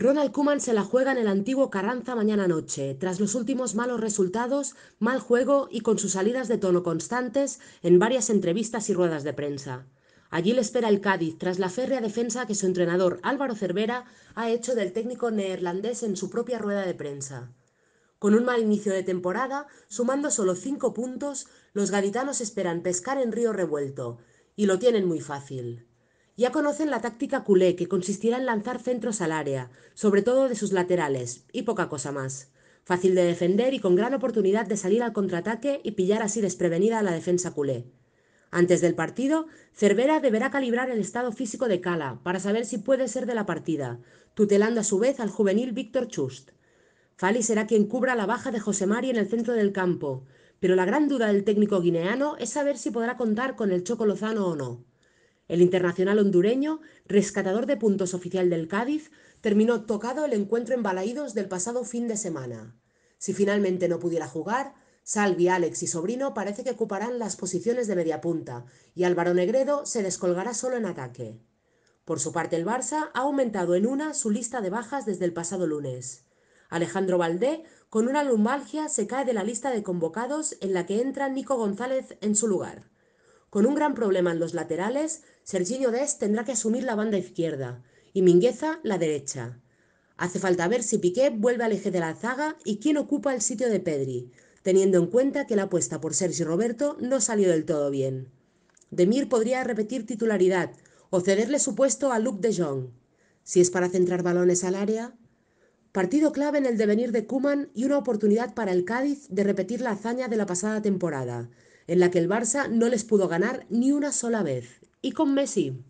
Ronald Kuman se la juega en el antiguo Carranza mañana noche, tras los últimos malos resultados, mal juego y con sus salidas de tono constantes en varias entrevistas y ruedas de prensa. Allí le espera el Cádiz tras la férrea defensa que su entrenador Álvaro Cervera ha hecho del técnico neerlandés en su propia rueda de prensa. Con un mal inicio de temporada, sumando solo cinco puntos, los gaditanos esperan pescar en río revuelto, y lo tienen muy fácil. Ya conocen la táctica culé, que consistirá en lanzar centros al área, sobre todo de sus laterales, y poca cosa más. Fácil de defender y con gran oportunidad de salir al contraataque y pillar así desprevenida a la defensa culé. Antes del partido, Cervera deberá calibrar el estado físico de Cala para saber si puede ser de la partida, tutelando a su vez al juvenil Víctor Chust. Fali será quien cubra la baja de José Mari en el centro del campo, pero la gran duda del técnico guineano es saber si podrá contar con el Choco Lozano o no. El internacional hondureño, rescatador de puntos oficial del Cádiz, terminó tocado el encuentro en Balaídos del pasado fin de semana. Si finalmente no pudiera jugar, Salvi, Alex y Sobrino parece que ocuparán las posiciones de mediapunta y Álvaro Negredo se descolgará solo en ataque. Por su parte, el Barça ha aumentado en una su lista de bajas desde el pasado lunes. Alejandro Valdé, con una lumbalgia, se cae de la lista de convocados en la que entra Nico González en su lugar. Con un gran problema en los laterales, Serginho Dest tendrá que asumir la banda izquierda y Mingueza la derecha. Hace falta ver si Piqué vuelve al eje de la zaga y quién ocupa el sitio de Pedri, teniendo en cuenta que la apuesta por Sergi Roberto no salió del todo bien. Demir podría repetir titularidad o cederle su puesto a Luc de Jong. Si es para centrar balones al área, Partido clave en el devenir de Kuman y una oportunidad para el Cádiz de repetir la hazaña de la pasada temporada, en la que el Barça no les pudo ganar ni una sola vez. Y con Messi,